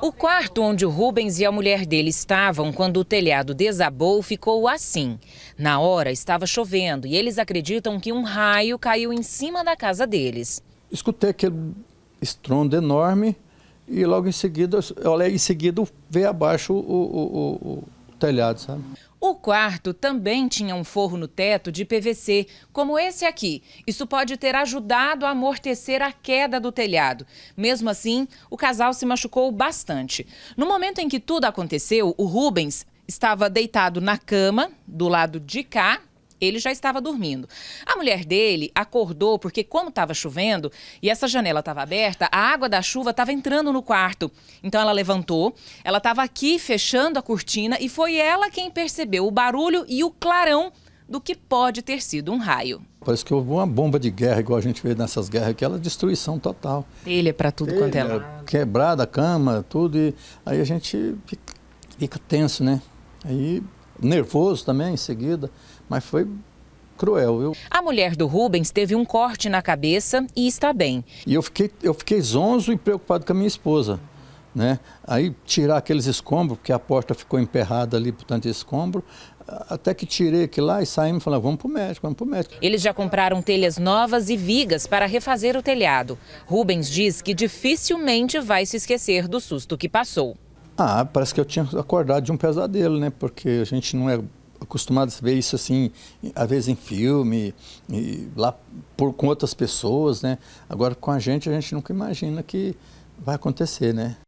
O quarto onde o Rubens e a mulher dele estavam quando o telhado desabou ficou assim. Na hora estava chovendo e eles acreditam que um raio caiu em cima da casa deles. Escutei aquele estrondo enorme e logo em seguida, olha, em seguida veio abaixo o, o, o telhado, sabe? O quarto também tinha um forro no teto de PVC, como esse aqui. Isso pode ter ajudado a amortecer a queda do telhado. Mesmo assim, o casal se machucou bastante. No momento em que tudo aconteceu, o Rubens estava deitado na cama, do lado de cá, ele já estava dormindo. A mulher dele acordou porque, como estava chovendo e essa janela estava aberta, a água da chuva estava entrando no quarto. Então ela levantou, ela estava aqui fechando a cortina e foi ela quem percebeu o barulho e o clarão do que pode ter sido um raio. Parece que houve uma bomba de guerra, igual a gente vê nessas guerras, aquela destruição total. Ele é para tudo quanto é lado. Quebrada a cama, tudo. E aí a gente fica tenso, né? Aí nervoso também em seguida, mas foi cruel. Viu? A mulher do Rubens teve um corte na cabeça e está bem. E eu fiquei, eu fiquei zonzo e preocupado com a minha esposa. Né? Aí tirar aqueles escombros, porque a porta ficou emperrada ali por tanto escombro, até que tirei aquilo lá e saímos falando, vamos para o médico, vamos para o médico. Eles já compraram telhas novas e vigas para refazer o telhado. Rubens diz que dificilmente vai se esquecer do susto que passou. Ah, parece que eu tinha acordado de um pesadelo, né? Porque a gente não é acostumado a ver isso assim, às vezes em filme, lá por, com outras pessoas, né? Agora com a gente, a gente nunca imagina que vai acontecer, né?